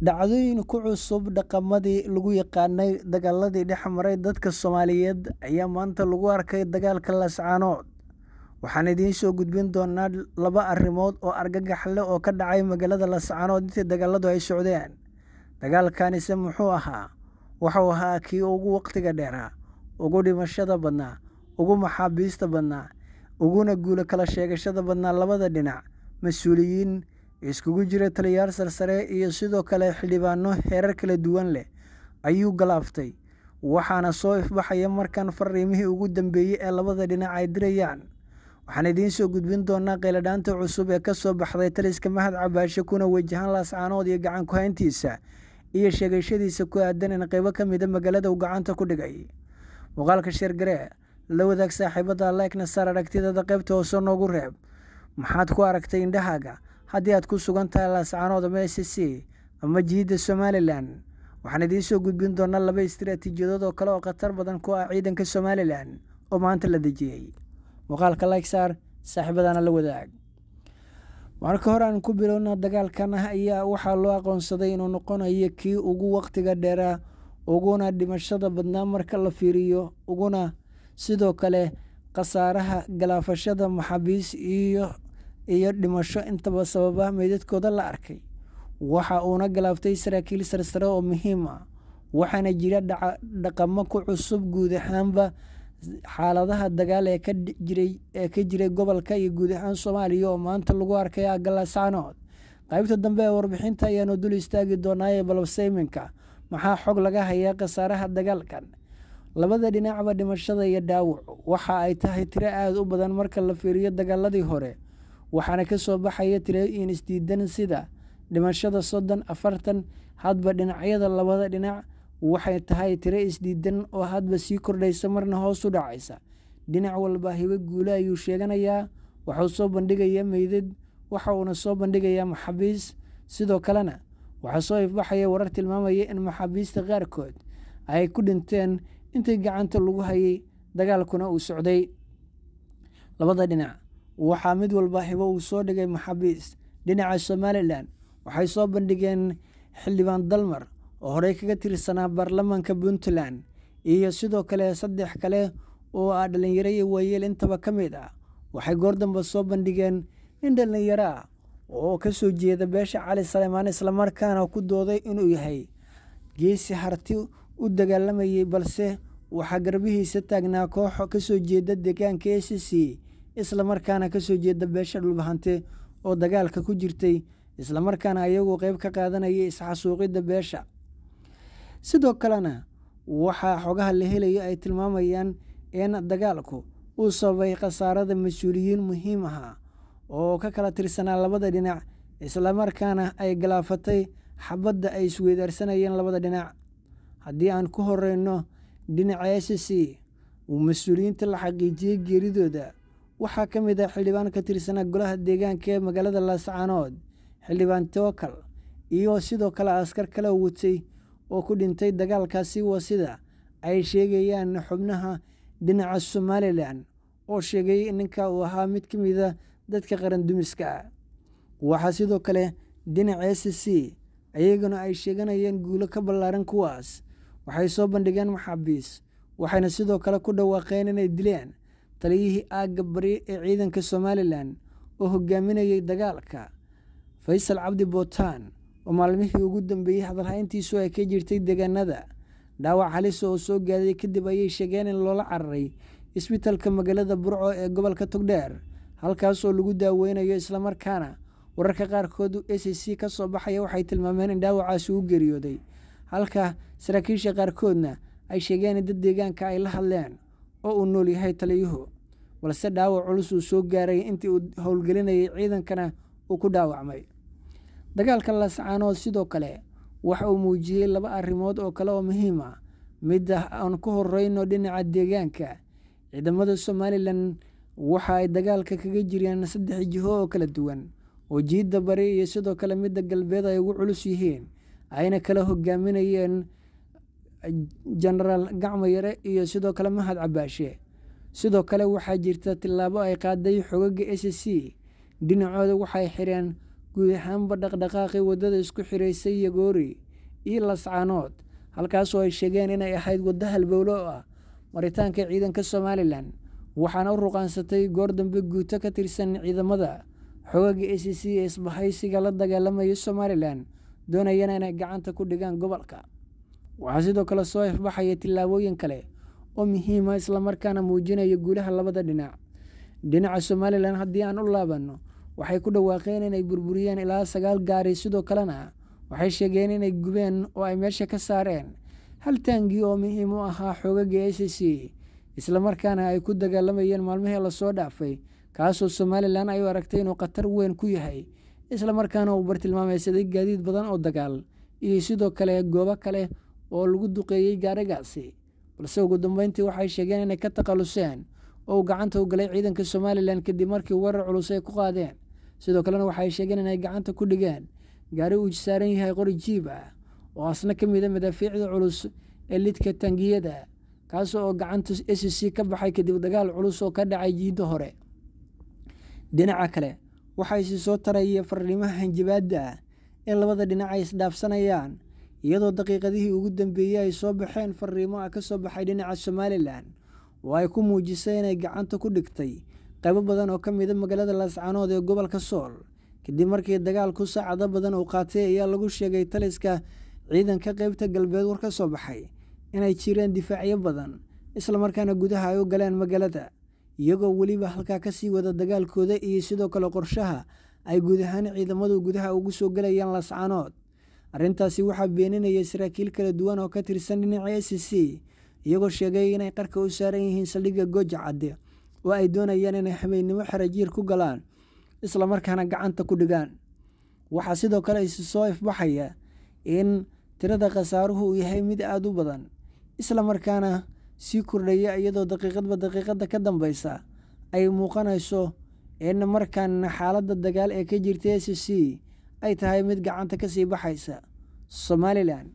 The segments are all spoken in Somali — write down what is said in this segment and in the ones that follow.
dhacdooyin ku cusub dhaqamadii lagu yaqaanay dagaaladii dhex maray dadka soomaaliyeed ayaa maanta lagu arkay dagaalka lascaanood waxaan idiin soo gudbin doonaa laba arrimood oo argagax le oo ka dhacay magaalada lascaanood intii dagaaladu ay socdeen dagaalkanise muxuu ahaa wuxuu ahaa kii ugu waqtiga dheeraa ugu dhimashada badnaa ugu maxaabiista badnaa uguna guula kala sheegashada badnaa labada dhinac mas-uuliyiin iskugu jira taliyaal sarsare iyo sidoo kale xildhibaano heerar kala duwan leh ayuu galaaftay waxaana soo ifbaxaya markan fariimihii ugu dambeeyey ee labada dhinac ay dirayaan waxaan idiin soo gudbin doonaa qayladhaanta cusub ee ka soo baxday taliska mahad cabaashe kuna wajahan laascaanood iyo gacan kuhayntiisa iyo sheegashadiisa ku aadan in qaybo ka mida ah magaalada uu gacanta ku dhigay muuqaalka sheergaree la wadaag saaxiibada lekna saar aragtidada qaybta hoose noogu reeb maxaad ku aragtay indhahaaga haddii aad ku sugan tahay laascaanood ama s c ama jihidda somalilan waxaan idiinsoo gudbin doonaa laba istiraatiijiyadood oo kale oo khatar badan ku ah ciidanka somalilan oo maanta la dejiyey muuqaalka lyksaar saaxiibadaana la wadaag marka hore aan ku bilownaa dagaalkan ayaa waxaa loo aqoonsaday inuu noqonayo kii ugu waqtiga dheeraa uguna dhimashada badnaa marka la fiiriyo uguna sidoo kale khasaaraha galaafashada maxaabiis iyo iyo dhimasho intaba sababa ah meydadkooda la arkay waxa uuna galaabtay saraakiil sarsare oo muhiim ah waxaana jira dhaqamo ku cusub guud ahaanba xaaladaha dagaal ee ka jiray gobolka iyo guud ahaan soomaaliya oo maanta lagu arkay agallasaanood qaybta dambe ee warbixinta ayaanu dul istaagi doonaa ee balabseyminka maxaa xog laga hayaa khasaaraha dagaalkan labada dhinacba dhimashada iyo dhaawac waxa ay tahay tiro aada u badan marka la fiiriyo dagaaladii hore waxaana ka soo baxaya tirooyin isdiidan sida dhimashada soddon afartan hadba dhinacyada labada dhinac waxay tahay tiro isdiidan oo hadba sii kordhaysa marna hoos u dhacaysa dhinac walba hibo guule ayuu sheeganayaa waxuu soo bandhigayaa meydad waxa uuna soo bandhigayaa maxaabiis sidoo kalena waxaa soo ifbaxaya warar tilmaamaya in maxaabiista qaarkood ay ku dhinteen intii gacanta lagu hayay dagaalkuna uu socday labada dhinac waxaa mid walba hibo uu soo dhigay maxaabiis dhinaca somalilan waxay soo bandhigeen xildhibaan dalmar oo horey kaga tirsanaa baarlamaanka puntland iyo sidoo kale saddex kale oo ah dhallinyaro iyo waayeel intaba ka mid ah waxay goor goordamba soo bandhigeen nin dhallinyaro ah oo ka soo jeeda beesha cali saleemaan islamarkaana ku dooday inuu yahay geesi harti u dagaalamayay balse waxaa garbihiisa taagnaa koox kasoo jeeda deegaanka a c c islamarkaana kasoo jeeda beesha dhulbahante oo dagaalka ku jirtay islamarkaana ayaguo qeyb ka qaadanaya isxasuuqidda beesha sidoo kalena waxaa xogaha la helayo ay tilmaamayaan in dagaalku uu sababay khasaarada mas-uuliyiin muhiim aha oo ka kala tirsanaa labada dhinac islamarkaana ay galaafatay xabadda ay isweydaarsanayeen labada dhinac haddii aan ku horeyno dhinaca s c uu mas-uuliyiinta la xaqiijiyey geeridooda waxaa ka mid ah xildhibaan ka tirsanaa golaha deegaanka ee magaalada laascaanood xildhibaan towakal iyo sidoo kale askar kala watay oo ku dhintay dagaalkaasi waa sida ay sheegayaan xubnaha dhinaca somalilan oo sheegay ninka uu ahaa mid ka mida ah dadka qarandumiska ah waxaa sidoo kale dhinaca s c iyaguna ay sheeganayeen guulo ka ballaaran kuwaas waxay soo bandhigeen maxaabiis waxayna sidoo kale ku dhawaaqeen inay dileen taliyihii aagga bari ee ciidanka somalilan oo hogaaminayay dagaalka faysal cabdi bootaan oo maalmihii ugu dambeeyey hadalhayntiisu ay ka jirtay deegaanada dhaawac halis ah oo soo gaaday kadib ayay sheegeen in loola cararay isbitalka magaalada burco ee gobolka togdheer halkaasoo lagu daaweynayo islamarkaana wararka qaarkood a c ka soo baxaya waxay tilmaameen in dhaawacaasi uu geeriyooday halka saraakiisha qaarkoodna ay sheegeen in dad deegaanka ay la hadleen oo uu nool yahay taliyuhu balse dhaawac culus uu soo gaaray intii uu howlgelinayay ciidankana uu ku dhaawacmay dagaalka laascaanood sidoo kale waxa uu muujiyey laba arrimood oo kale oo muhiim ah mid ah aan ku horeyno dhinaca deegaanka ciidamada somalilan waxa ay dagaalka kaga jireen saddex jiho oo kala duwan oo jiidda bari iyo sidoo kale midda galbeed ay ugu culus yihiin ayna kala hogaaminayeen jenaraal gacmo yare iyo sidoo kale mahad cabaashe sidoo kale waxaa jirta tillaabo ay qaaday xogaga s c dhinacooda waxay xireen guud ahaanba dhaqdhaqaaqii waddada isku xiraysay yagoori iyo lascaanood halkaasoo ay sheegeen inay ahayd waddo halbowlo oo ah maritaanka ciidanka somalilan waxaana u ruqaansatay goor dambe guuto ka tirsan ciidamada xogaga s c ee isbahaysiga la dagaalamaya somalilan doonayana inay gacanta ku dhigaan gobolka waxaa sidoo kale soo ifbaxaya tillaabooyin kale oo muhiima ah islamarkaana muujinaya guulaha labada dhinac dhinaca somalilan haddii aan u laabanno waxay ku dhawaaqeen inay burburiyeen ilaa sagaal gaari sidoo kalena waxay sheegeen inay gubeen oo ay meesha ka saareen hal taangii oo muhiim u ahaa xoogaga a c c islamarkaana ay ku dagaalamayeen maalmihii lasoo dhaafay kaasoo somalilan ay u aragtay inuu khatar weyn ku yahay islamarkaana uu bartilmaameysaday gaadiid badan oo dagaal iyo sidoo kale goobo kale oo lagu duqeeyey gaarigaasi balse ugu dambeyntii waxay sheegeen inay ka taqaluseen oo uu gacanta u galay ciidanka somalilan kadib markii weerar culus ay ku qaadeen sidoo kalena waxay sheegeen inay gacanta ku dhigeen gaari uu saaran yahay qori jiib ah oo asna ka mid a ah madaafiicda culus ee lidka tangiyada kaas oo gacanta s e c ka baxay kadib dagaal culus oo ka dhacay jiidda hore dhinaca kale waxaysi isi soo taraya farriimaha hanjabaadda ah in labada dhinac ay isdhaafsanayaan iyadoo daqiiqadihii ugu dambeeyey ay soo baxeen fariimo ah ka soo baxay dhinaca somalilan oo ay ku muujisay inay gacanta ku dhigtay qaybo badan oo ka mida ah magaalada laascanood ee gobolka sool kadib markii dagaalku saacado badan uu qaatay ayaa lagu sheegay taliska ciidanka qaybta galbeed war ka soo baxay inay jireen difaacyo badan islamarkaana gudaha ay u galeen magaalada iyagoo weliba halkaa ka sii wada dagaalkooda iyo sidoo kale qorshaha ay guud ahaan ciidamadu gudaha ugu soo gelayaan laascanood arrintaasi waxaa beeninaya saraakiil kala duwan oo ka tirsan dhinaca s c iyagoo sheegay inay qarka u saaran yihiin saldhigga gooja cadde oo ay doonayaan inay habeennimo xerajiir ku galaan islamarkaana gacanta ku dhigaan waxaa sidoo kale isi soo ifbaxaya in tirada khasaaruhu uu yahay mid aada u badan islamarkaana sii kordhaya iyadoo daqiiqadba daqiiqada ka dambaysa ay muuqanayso in markaana xaaladda dagaal ee ka jirta a c ay tahay mid gacanta kasii baxaysa somalilan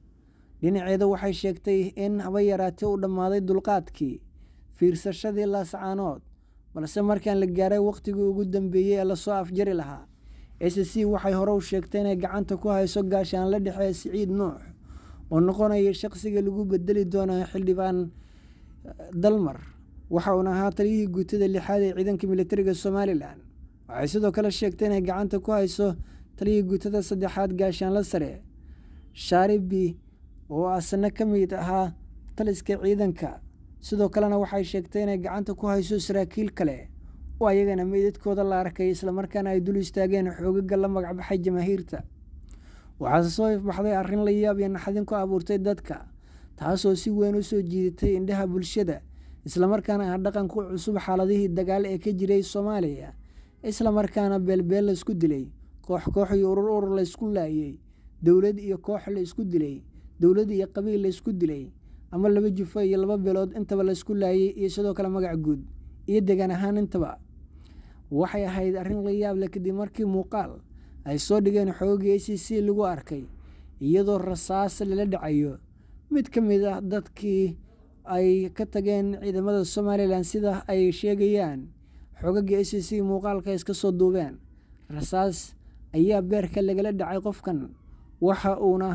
dhinaceeda waxay sheegtay in haba yaraatee u dhammaaday dulqaadkii fiirsashadii laascaanood balse markaan la gaaray wakhtigii ugu dambeeyey ee lasoo afjari lahaa s c waxay hore u sheegtay inay gacanta ku hayso gaashaan la dhexee siciid nuux oo noqonaya shaqsiga lagu bedeli doonayo xildhibaan eh, dalmar waxa uuna ahaa taliyihii guutada lixaad ee ciidanka militariga somalilan waxay sidoo kale sheegtay inay gacanta ku hayso taliyii guutada saddexaad gaashaanla sare shaaribi oo asna ah ka mid ahaa taliska ciidanka sidoo kalena waxay sheegtay inay gacanta ku hayso saraakiil kale oo ayagana meydadkooda la arkay islamarkaana ay dul istaageen xoogaga la magacbaxay jamaahiirta waxaase soo ifbaxday arrin la yaab iyo naxdin ku abuurtay dadka taasoo si weyn u soo jiidatay indhaha bulshada islamarkaana ah dhaqan ku cusub xaaladihii dagaal ee ka jiray soomaaliya islamarkaana beelbeel laysku dilay koox koox iyo urur urur laysku laayey dowlad iyo koox la dilay dowlad iyo qabiil laysku dilay ama laba jufo iyo laba beelood intaba laysku laayey iyo sidoo kale magac guud iyo degan ahaan intaba waxay ahayd arrin la yaable kadib markii muuqaal ay soo dhigeen xoogii a c c lagu arkay iyadoo rasaas lala dhacayo mid ka mid ah dadkii ay ka tageen ciidamada somalilan sida ay sheegayaan xoogaggii a c c muuqaalka iska soo duubeen rasaas ayaa beerka lagala dhacay qofkan waxa uuna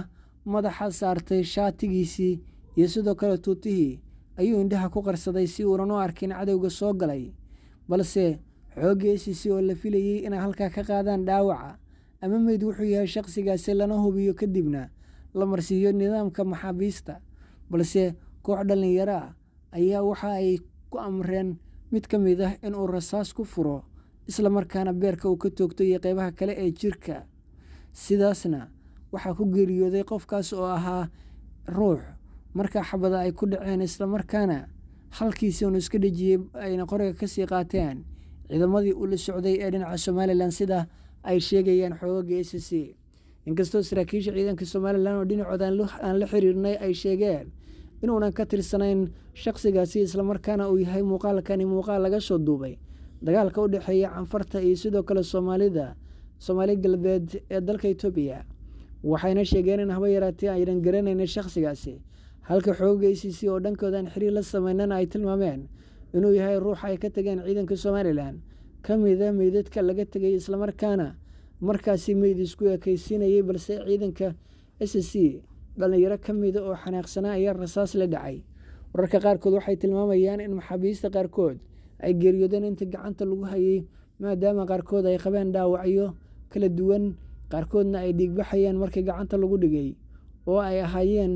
madaxa saartay shaatigiisii iyo sidoo kale tuutihii ayuu indhaha ku qarsaday si uunan u arkin cadowga soo galay balse xoogga oo la filayey inay halkaa ka qaadaan dhaawaca ama meyd wuxuu yahay shaqsigaasi lana hubiyo kadibna la marsiiyo nidaamka maxaabiista balse koox dhallinyaro ayaa waxa ay ku amreen mid ka mid ah inuu rasaas ku furo islamarkaana beerka uu ka toogto iyo qeybaha kale ee jirka sidaasna waxaa ku geeriyooday qofkaas oo ahaa ruux markaa xabada ay ku dhaceen islamarkaana halkiisi unu iska dhejiyey ayna qoriga kasii qaateen ciidamadii ula socday ee dhinaca somalilan sida ay sheegayaan xoogaga s c inkastoo saraakiisha ciidanka somalilan oo dhinacood aan la xiriirnay ay sheegeen inuunan ka tirsanayn shaqsigaasi islamarkaana uu yahay muuqaalkani muuqaal laga soo duubay dagaalka u dhexeeya canfarta iyo sidoo kale soomaalida soomaali galbeed ee dalka etoobiya waxayna sheegeen in haba yaraatee aynan garanaynin shakhsigaasi halka xooga e c c oo dhankoodaan xiriir la sameynana ay tilmaameen inuu yahay ruux ay ka tageen ciidanka somalilan ka mida ah meydadka laga tegay islamarkaana markaasi meyd isku ekaysiinayay balse ciidanka s c dhallinyaro ka mida ah oo xanaaqsanaa ayaa rasaas la dhacay wararka qaarkood waxay tilmaamayaan in maxaabiista qaarkood ay geeriyoodeen inta gacanta lagu hayay maadaama qaarkood ay qabeen dhaawacyo kala duwan qaarkoodna ay dhiigbaxayeen markii gacanta lagu dhigay oo ay ahaayeen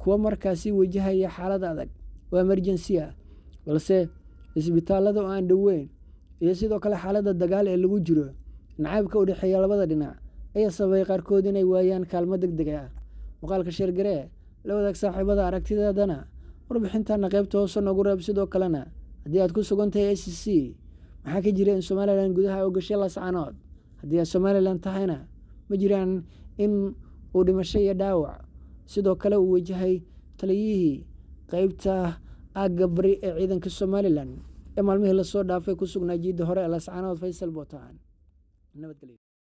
kuwo markaasi wajahaya xaalad adag oo emerjensiya ah, balse isbitaalada oo aan dhoweyn iyo sidoo kale xaaladda dagaal ee lagu jiro nacaybka u dhexeeya labada dhinac ayaa sababay qaarkood inay waayaan kaalmo deg deg ah muuqaalka sheergaree la wadaag saaxiibada aragtideedana warbixintaana qeybta hoose noogu reeb sidoo kalena haddii aad ku sugan tahay s c maxaa ka jira in somalilan gudaha oo gashay las caanood haddii aad somalilan tahayna ma jiraan in uu dhimasho iyo dhaawac sidoo kale uu wajahay taliyihii qeybta aagga bari ee ciidanka somalilan ee maalmihii lasoo dhaafay ku sugnaa jiidda hore ee las caanood faysal bootaan